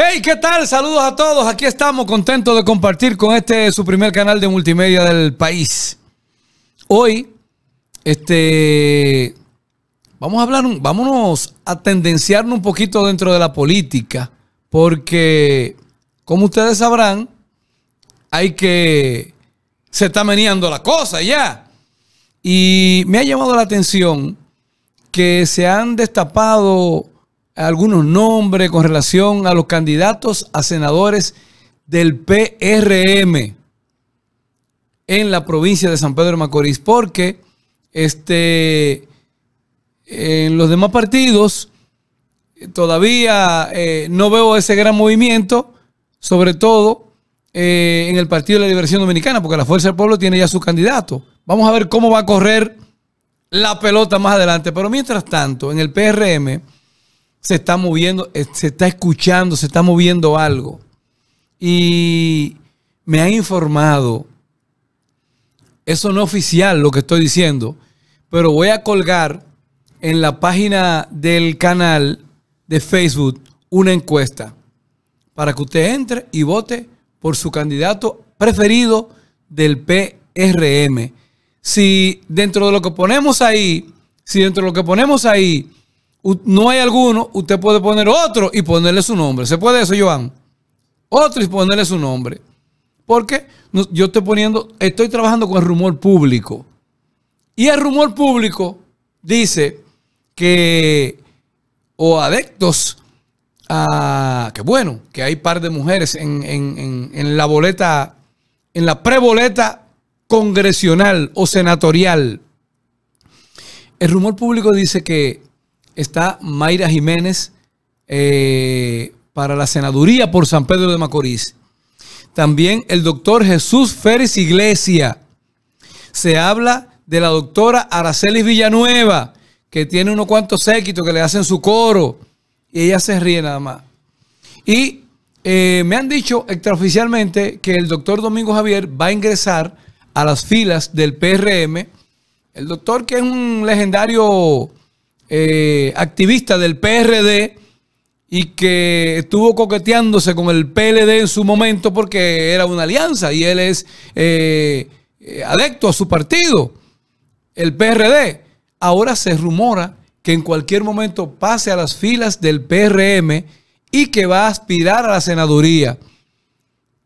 Hey, ¿qué tal? Saludos a todos. Aquí estamos contentos de compartir con este su primer canal de multimedia del país. Hoy, este, vamos a hablar, vámonos a tendenciarnos un poquito dentro de la política, porque como ustedes sabrán, hay que se está meneando la cosa ya. Y me ha llamado la atención que se han destapado algunos nombres con relación a los candidatos a senadores del PRM en la provincia de San Pedro de Macorís, porque este, en los demás partidos todavía eh, no veo ese gran movimiento, sobre todo eh, en el Partido de la Liberación Dominicana, porque la Fuerza del Pueblo tiene ya su candidato. Vamos a ver cómo va a correr la pelota más adelante. Pero mientras tanto, en el PRM, se está moviendo, eh, se está escuchando, se está moviendo algo. Y me han informado, eso no es oficial lo que estoy diciendo, pero voy a colgar en la página del canal de Facebook una encuesta para que usted entre y vote por su candidato preferido del PRM. Si dentro de lo que ponemos ahí, si dentro de lo que ponemos ahí no hay alguno, usted puede poner otro y ponerle su nombre. ¿Se puede eso, Joan? Otro y ponerle su nombre. Porque yo estoy poniendo, estoy trabajando con el rumor público. Y el rumor público dice que, o adeptos a, ah, que bueno, que hay par de mujeres en, en la boleta, en la preboleta congresional o senatorial. El rumor público dice que está Mayra Jiménez eh, para la senaduría por San Pedro de Macorís. También el doctor Jesús Férez Iglesia. Se habla de la doctora Aracelis Villanueva, que tiene unos cuantos séquitos que le hacen su coro. Y ella se ríe nada más. Y eh, me han dicho extraoficialmente que el doctor Domingo Javier va a ingresar a las filas del PRM. El doctor que es un legendario eh, activista del PRD y que estuvo coqueteándose con el PLD en su momento porque era una alianza y él es eh, eh adecto a su partido, el PRD. Ahora se rumora que en cualquier momento pase a las filas del PRM y que va a aspirar a la senaduría.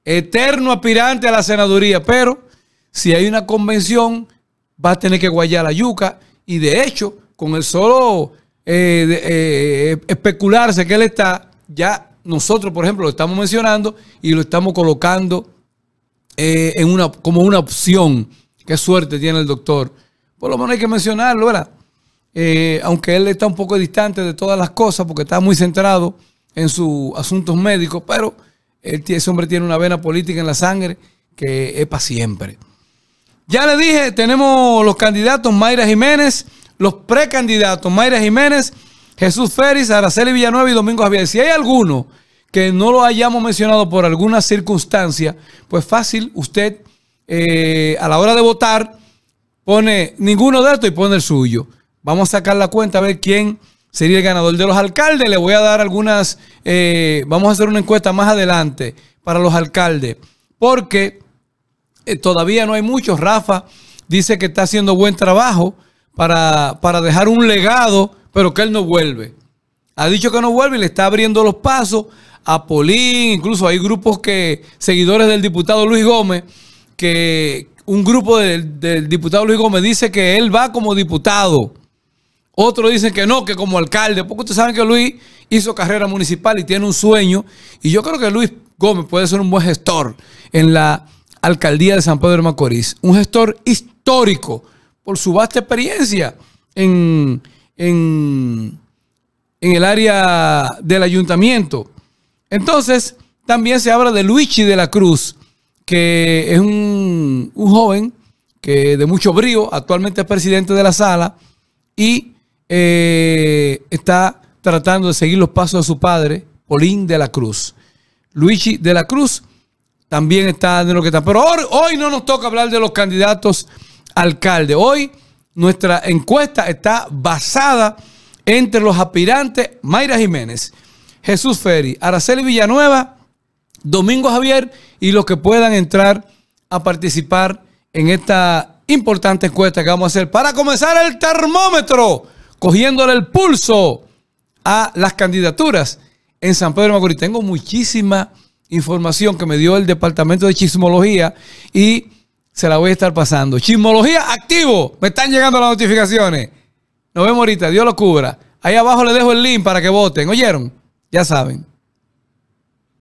Eterno aspirante a la senaduría, pero si hay una convención va a tener que guayar la yuca y de hecho con el solo eh, eh, especularse que él está, ya nosotros, por ejemplo, lo estamos mencionando y lo estamos colocando eh, en una, como una opción. Qué suerte tiene el doctor. Por lo menos hay que mencionarlo, ¿verdad? aunque él está un poco distante de todas las cosas porque está muy centrado en sus asuntos médicos, pero ese hombre tiene una vena política en la sangre que es para siempre. Ya le dije, tenemos los candidatos Mayra Jiménez los precandidatos Mayra Jiménez, Jesús Ferris, Araceli Villanueva y Domingo Javier. Si hay alguno que no lo hayamos mencionado por alguna circunstancia, pues fácil, usted eh, a la hora de votar pone ninguno de estos y pone el suyo. Vamos a sacar la cuenta a ver quién sería el ganador de los alcaldes. Le voy a dar algunas, eh, vamos a hacer una encuesta más adelante para los alcaldes, porque eh, todavía no hay muchos. Rafa dice que está haciendo buen trabajo para, dejar un legado, pero que él no vuelve. Ha dicho que no vuelve y le está abriendo los pasos a Polín, incluso hay grupos que, seguidores del diputado Luis Gómez, que un grupo del, diputado Luis Gómez dice que él va como diputado. Otros dicen que no, que como alcalde, porque ustedes saben que Luis hizo carrera municipal y tiene un sueño. Y yo creo que Luis Gómez puede ser un buen gestor en la alcaldía de San Pedro de Macorís. Un gestor histórico por su vasta experiencia en, en, el área del ayuntamiento. Entonces, también se habla de Luigi de la Cruz, que es un, joven que de mucho brío, actualmente es presidente de la sala y eh, está tratando de seguir los pasos de su padre, Polín de la Cruz. Luigi de la Cruz también está de lo que está. Pero hoy no nos toca hablar de los candidatos alcalde. Hoy nuestra encuesta está basada entre los aspirantes Mayra Jiménez, Jesús Ferry, Araceli Villanueva, Domingo Javier y los que puedan entrar a participar en esta importante encuesta que vamos a hacer para comenzar el termómetro, cogiéndole el pulso a las candidaturas en San Pedro de Macorís. Tengo muchísima información que me dio el Departamento de Chismología y se la voy a estar pasando. Chismología activo. Me están llegando las notificaciones. Nos vemos ahorita. Dios lo cubra. Ahí abajo les dejo el link para que voten. ¿Oyeron? Ya saben.